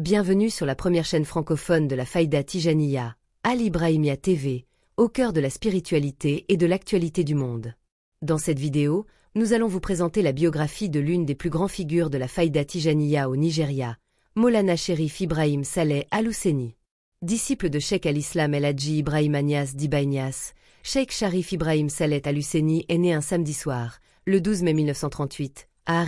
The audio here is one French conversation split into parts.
Bienvenue sur la première chaîne francophone de la Faïda Tijaniya, Al Ibrahimia TV, au cœur de la spiritualité et de l'actualité du monde. Dans cette vidéo, nous allons vous présenter la biographie de l'une des plus grandes figures de la Faïda Tijaniya au Nigeria, Molana Sherif Ibrahim Saleh al husseini Disciple de Sheikh al-Islam El Hadji Ibrahim Agnès Dibagnès, Sheikh Sharif Ibrahim Saleh al husseini est né un samedi soir, le 12 mai 1938, à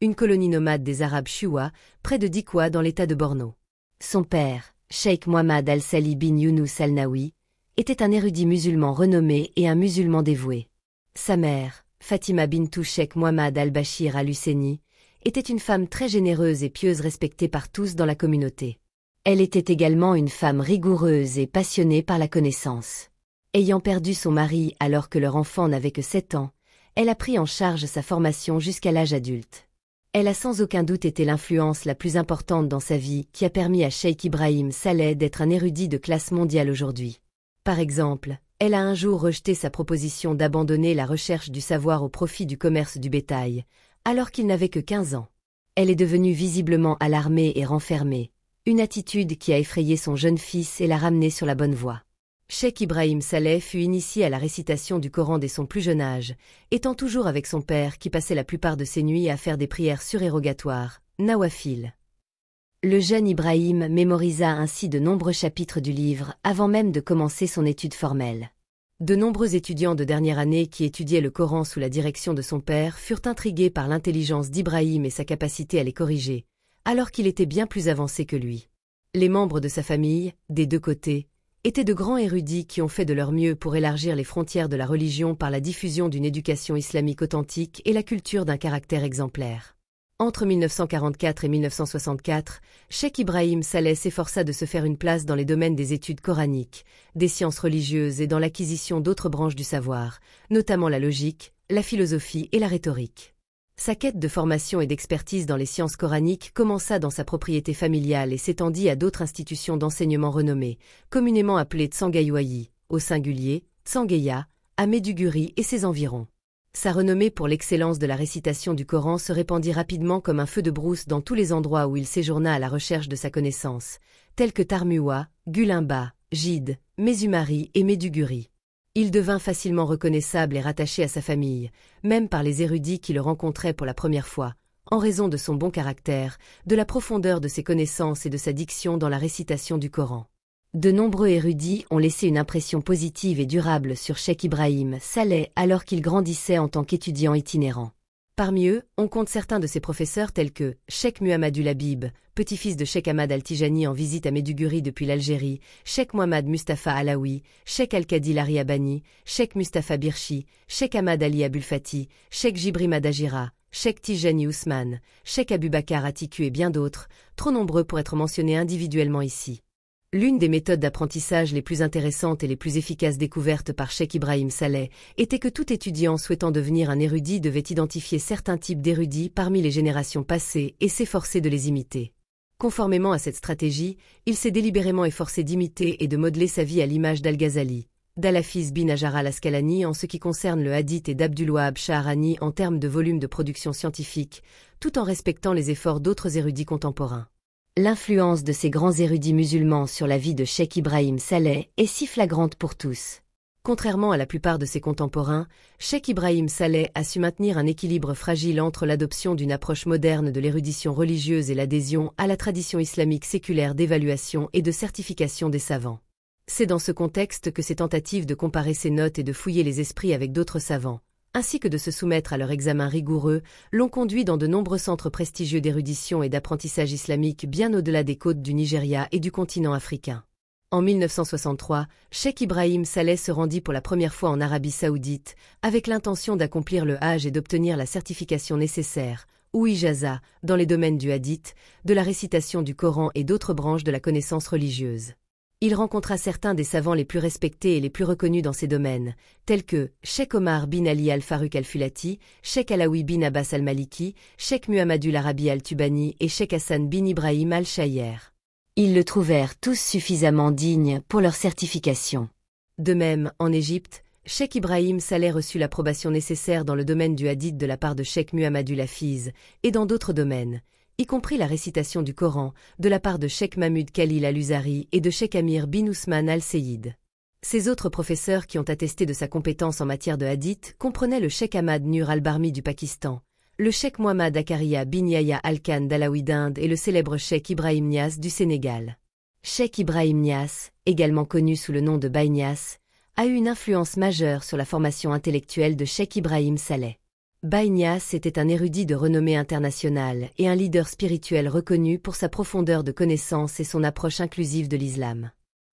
une colonie nomade des Arabes Chua, près de Dikwa dans l'état de Borno. Son père, Sheikh Muhammad al-Sali bin Yunus al-Nawi, était un érudit musulman renommé et un musulman dévoué. Sa mère, Fatima bintou Sheikh Muhammad al-Bashir al-Husseini, était une femme très généreuse et pieuse respectée par tous dans la communauté. Elle était également une femme rigoureuse et passionnée par la connaissance. Ayant perdu son mari alors que leur enfant n'avait que sept ans, elle a pris en charge sa formation jusqu'à l'âge adulte. Elle a sans aucun doute été l'influence la plus importante dans sa vie qui a permis à Sheikh Ibrahim Saleh d'être un érudit de classe mondiale aujourd'hui. Par exemple, elle a un jour rejeté sa proposition d'abandonner la recherche du savoir au profit du commerce du bétail, alors qu'il n'avait que 15 ans. Elle est devenue visiblement alarmée et renfermée, une attitude qui a effrayé son jeune fils et l'a ramené sur la bonne voie. Cheikh Ibrahim Saleh fut initié à la récitation du Coran dès son plus jeune âge, étant toujours avec son père qui passait la plupart de ses nuits à faire des prières surérogatoires, nawafil. Le jeune Ibrahim mémorisa ainsi de nombreux chapitres du livre avant même de commencer son étude formelle. De nombreux étudiants de dernière année qui étudiaient le Coran sous la direction de son père furent intrigués par l'intelligence d'Ibrahim et sa capacité à les corriger, alors qu'il était bien plus avancé que lui. Les membres de sa famille, des deux côtés, étaient de grands érudits qui ont fait de leur mieux pour élargir les frontières de la religion par la diffusion d'une éducation islamique authentique et la culture d'un caractère exemplaire. Entre 1944 et 1964, Sheikh Ibrahim Saleh s'efforça de se faire une place dans les domaines des études coraniques, des sciences religieuses et dans l'acquisition d'autres branches du savoir, notamment la logique, la philosophie et la rhétorique. Sa quête de formation et d'expertise dans les sciences coraniques commença dans sa propriété familiale et s'étendit à d'autres institutions d'enseignement renommées, communément appelées Tsangayuayi, au singulier, Tsangaya, à Meduguri et ses environs. Sa renommée pour l'excellence de la récitation du Coran se répandit rapidement comme un feu de brousse dans tous les endroits où il séjourna à la recherche de sa connaissance, tels que Tarmua, Gulimba, Gide, Mesumari et Meduguri. Il devint facilement reconnaissable et rattaché à sa famille, même par les érudits qui le rencontraient pour la première fois, en raison de son bon caractère, de la profondeur de ses connaissances et de sa diction dans la récitation du Coran. De nombreux érudits ont laissé une impression positive et durable sur Sheikh Ibrahim Saleh alors qu'il grandissait en tant qu'étudiant itinérant. Parmi eux, on compte certains de ses professeurs tels que Sheikh Muhammadul Habib, petit-fils de Cheikh Ahmad Al-Tijani en visite à Méduguri depuis l'Algérie, Sheikh Mohamed Mustafa Alaoui, Cheikh al Lari Abani, Sheikh Mustafa Birchi, Cheikh Ahmad Ali Abulfati, Sheikh Jibrima Dajira, Sheikh Tijani Ousmane, Sheikh Abubakar Atiku et bien d'autres, trop nombreux pour être mentionnés individuellement ici. L'une des méthodes d'apprentissage les plus intéressantes et les plus efficaces découvertes par Sheikh Ibrahim Saleh était que tout étudiant souhaitant devenir un érudit devait identifier certains types d'érudits parmi les générations passées et s'efforcer de les imiter. Conformément à cette stratégie, il s'est délibérément efforcé d'imiter et de modeler sa vie à l'image d'Al-Ghazali, dal bin Hajar al en ce qui concerne le hadith et d'Abdul Wahab en termes de volume de production scientifique, tout en respectant les efforts d'autres érudits contemporains l'influence de ces grands érudits musulmans sur la vie de Sheikh Ibrahim Saleh est si flagrante pour tous. Contrairement à la plupart de ses contemporains, Sheikh Ibrahim Saleh a su maintenir un équilibre fragile entre l'adoption d'une approche moderne de l'érudition religieuse et l'adhésion à la tradition islamique séculaire d'évaluation et de certification des savants. C'est dans ce contexte que ses tentatives de comparer ses notes et de fouiller les esprits avec d'autres savants, ainsi que de se soumettre à leur examen rigoureux, l'ont conduit dans de nombreux centres prestigieux d'érudition et d'apprentissage islamique bien au-delà des côtes du Nigeria et du continent africain. En 1963, Sheikh Ibrahim Saleh se rendit pour la première fois en Arabie saoudite, avec l'intention d'accomplir le Hajj et d'obtenir la certification nécessaire, ou Ijaza, dans les domaines du hadith, de la récitation du Coran et d'autres branches de la connaissance religieuse il rencontra certains des savants les plus respectés et les plus reconnus dans ces domaines, tels que Sheikh Omar bin Ali al faruq al-Fulati, Sheikh Alawi bin Abbas al-Maliki, Sheikh Muhammadul Arabi al-Tubani et Sheikh Hassan bin Ibrahim al-Shayer. Ils le trouvèrent tous suffisamment digne pour leur certification. De même, en Égypte, Sheikh Ibrahim Saleh reçut l'approbation nécessaire dans le domaine du hadith de la part de Sheikh Muhammadul Hafiz et dans d'autres domaines, y compris la récitation du Coran, de la part de Sheikh Mahmud Khalil al-Uzari et de Sheikh Amir bin Ousman al sayyid Ses autres professeurs qui ont attesté de sa compétence en matière de hadith comprenaient le Sheikh Ahmad Nur al-Barmi du Pakistan, le Sheikh Muhammad Akaria bin Yahya al-Khan d'Inde et le célèbre Sheikh Ibrahim Nias du Sénégal. Sheikh Ibrahim Nias, également connu sous le nom de Bay a eu une influence majeure sur la formation intellectuelle de Sheikh Ibrahim Saleh. Baignas était un érudit de renommée internationale et un leader spirituel reconnu pour sa profondeur de connaissances et son approche inclusive de l'islam.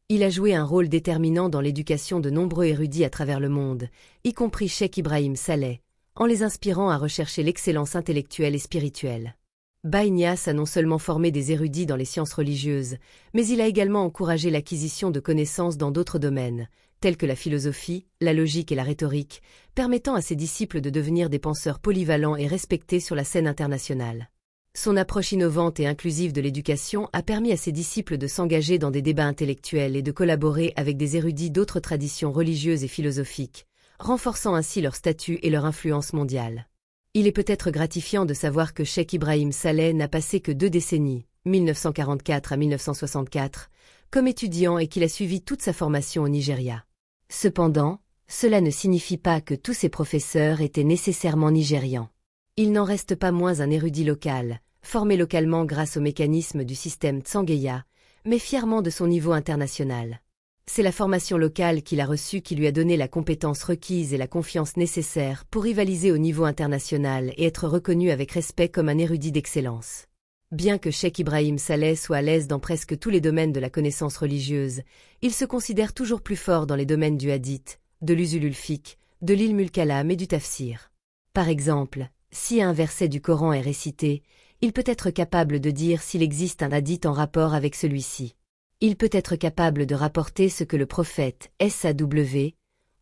Il a joué un rôle déterminant dans l'éducation de nombreux érudits à travers le monde, y compris Sheikh Ibrahim Saleh, en les inspirant à rechercher l'excellence intellectuelle et spirituelle. Baignas a non seulement formé des érudits dans les sciences religieuses, mais il a également encouragé l'acquisition de connaissances dans d'autres domaines, tels que la philosophie, la logique et la rhétorique, permettant à ses disciples de devenir des penseurs polyvalents et respectés sur la scène internationale. Son approche innovante et inclusive de l'éducation a permis à ses disciples de s'engager dans des débats intellectuels et de collaborer avec des érudits d'autres traditions religieuses et philosophiques, renforçant ainsi leur statut et leur influence mondiale. Il est peut-être gratifiant de savoir que Sheikh Ibrahim Saleh n'a passé que deux décennies, 1944 à 1964, comme étudiant et qu'il a suivi toute sa formation au Nigeria. Cependant, cela ne signifie pas que tous ses professeurs étaient nécessairement nigérians. Il n'en reste pas moins un érudit local, formé localement grâce au mécanisme du système Tsangeya, mais fièrement de son niveau international. C'est la formation locale qu'il a reçue qui lui a donné la compétence requise et la confiance nécessaire pour rivaliser au niveau international et être reconnu avec respect comme un érudit d'excellence. Bien que Sheikh Ibrahim Saleh soit à l'aise dans presque tous les domaines de la connaissance religieuse, il se considère toujours plus fort dans les domaines du hadith, de l'usululfique, de l'ilmulkalam et du tafsir. Par exemple, si un verset du Coran est récité, il peut être capable de dire s'il existe un hadith en rapport avec celui-ci. Il peut être capable de rapporter ce que le prophète SAW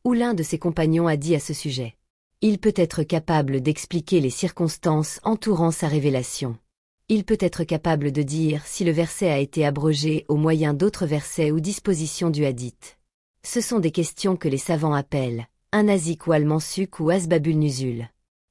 ou l'un de ses compagnons a dit à ce sujet. Il peut être capable d'expliquer les circonstances entourant sa révélation il peut être capable de dire si le verset a été abrogé au moyen d'autres versets ou dispositions du hadith. Ce sont des questions que les savants appellent un ou al-mansuk ou asbabul nuzul ».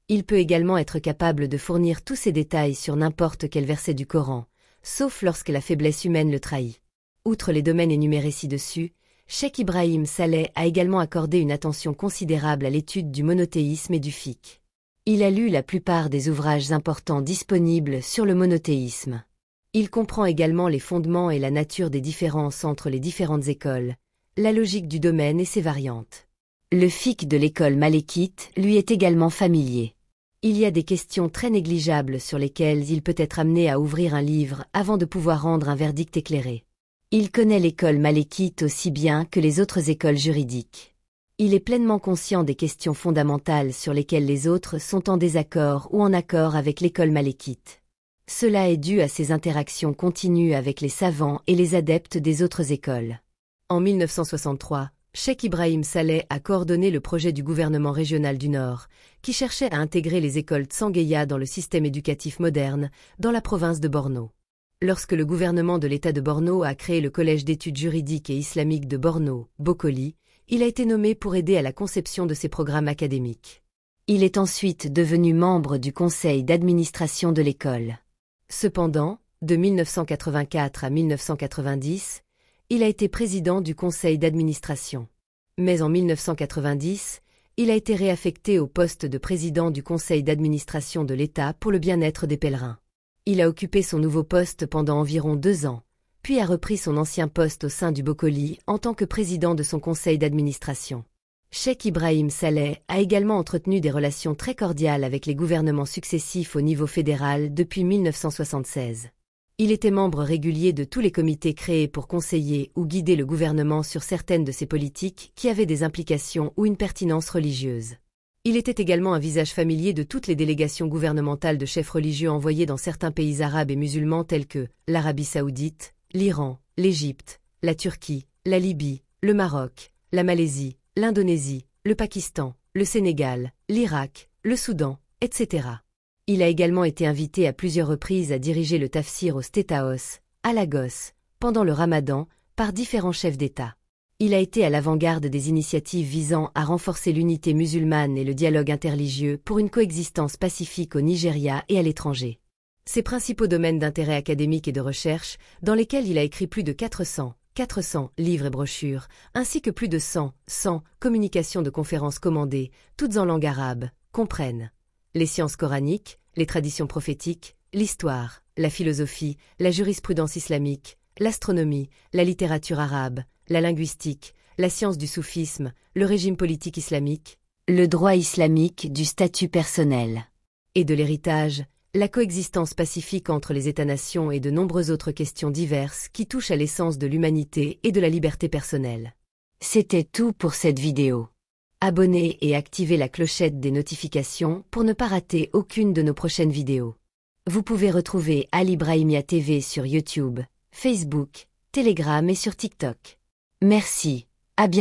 Il peut également être capable de fournir tous ces détails sur n'importe quel verset du Coran, sauf lorsque la faiblesse humaine le trahit. Outre les domaines énumérés ci-dessus, Sheikh Ibrahim Saleh a également accordé une attention considérable à l'étude du monothéisme et du fiqh. Il a lu la plupart des ouvrages importants disponibles sur le monothéisme. Il comprend également les fondements et la nature des différences entre les différentes écoles, la logique du domaine et ses variantes. Le fic de l'école Maléquite lui est également familier. Il y a des questions très négligeables sur lesquelles il peut être amené à ouvrir un livre avant de pouvoir rendre un verdict éclairé. Il connaît l'école Maléquite aussi bien que les autres écoles juridiques il est pleinement conscient des questions fondamentales sur lesquelles les autres sont en désaccord ou en accord avec l'école maléquite. Cela est dû à ses interactions continues avec les savants et les adeptes des autres écoles. En 1963, Sheikh Ibrahim Saleh a coordonné le projet du gouvernement régional du Nord, qui cherchait à intégrer les écoles Tsangeya dans le système éducatif moderne, dans la province de Borno. Lorsque le gouvernement de l'État de Borno a créé le Collège d'études juridiques et islamiques de Borno, Bokoli, il a été nommé pour aider à la conception de ses programmes académiques. Il est ensuite devenu membre du conseil d'administration de l'école. Cependant, de 1984 à 1990, il a été président du conseil d'administration. Mais en 1990, il a été réaffecté au poste de président du conseil d'administration de l'État pour le bien-être des pèlerins. Il a occupé son nouveau poste pendant environ deux ans puis a repris son ancien poste au sein du Bocoli en tant que président de son conseil d'administration. Sheikh Ibrahim Saleh a également entretenu des relations très cordiales avec les gouvernements successifs au niveau fédéral depuis 1976. Il était membre régulier de tous les comités créés pour conseiller ou guider le gouvernement sur certaines de ses politiques qui avaient des implications ou une pertinence religieuse. Il était également un visage familier de toutes les délégations gouvernementales de chefs religieux envoyés dans certains pays arabes et musulmans tels que l'Arabie saoudite, l'Iran, l'Égypte, la Turquie, la Libye, le Maroc, la Malaisie, l'Indonésie, le Pakistan, le Sénégal, l'Irak, le Soudan, etc. Il a également été invité à plusieurs reprises à diriger le tafsir au Stétaos, à Lagos, pendant le ramadan, par différents chefs d'État. Il a été à l'avant-garde des initiatives visant à renforcer l'unité musulmane et le dialogue interreligieux pour une coexistence pacifique au Nigeria et à l'étranger ses principaux domaines d'intérêt académique et de recherche, dans lesquels il a écrit plus de 400 400 livres et brochures, ainsi que plus de 100, 100 communications de conférences commandées, toutes en langue arabe, comprennent les sciences coraniques, les traditions prophétiques, l'histoire, la philosophie, la jurisprudence islamique, l'astronomie, la littérature arabe, la linguistique, la science du soufisme, le régime politique islamique, le droit islamique du statut personnel et de l'héritage, la coexistence pacifique entre les États-nations et de nombreuses autres questions diverses qui touchent à l'essence de l'humanité et de la liberté personnelle. C'était tout pour cette vidéo. Abonnez et activez la clochette des notifications pour ne pas rater aucune de nos prochaines vidéos. Vous pouvez retrouver Ali Brahimia TV sur YouTube, Facebook, Telegram et sur TikTok. Merci.